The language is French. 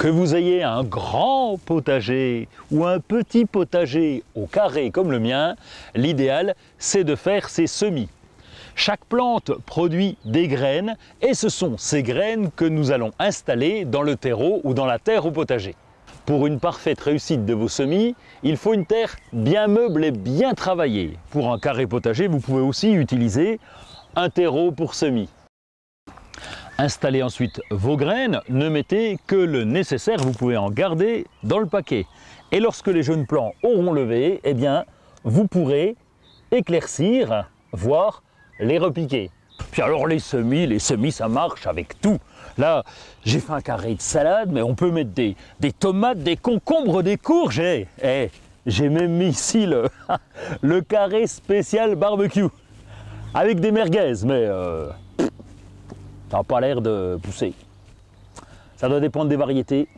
Que vous ayez un grand potager ou un petit potager au carré comme le mien, l'idéal c'est de faire ses semis. Chaque plante produit des graines et ce sont ces graines que nous allons installer dans le terreau ou dans la terre au potager. Pour une parfaite réussite de vos semis, il faut une terre bien meuble et bien travaillée. Pour un carré potager, vous pouvez aussi utiliser un terreau pour semis. Installez ensuite vos graines, ne mettez que le nécessaire, vous pouvez en garder dans le paquet. Et lorsque les jeunes plants auront levé, eh bien, vous pourrez éclaircir, voire les repiquer. Puis alors les semis, les semis ça marche avec tout. Là, j'ai fait un carré de salade, mais on peut mettre des, des tomates, des concombres, des courges. Et, eh, eh, j'ai même mis ici le, carré spécial barbecue avec des merguez, mais euh, ça n'a pas l'air de pousser. Ça doit dépendre des variétés.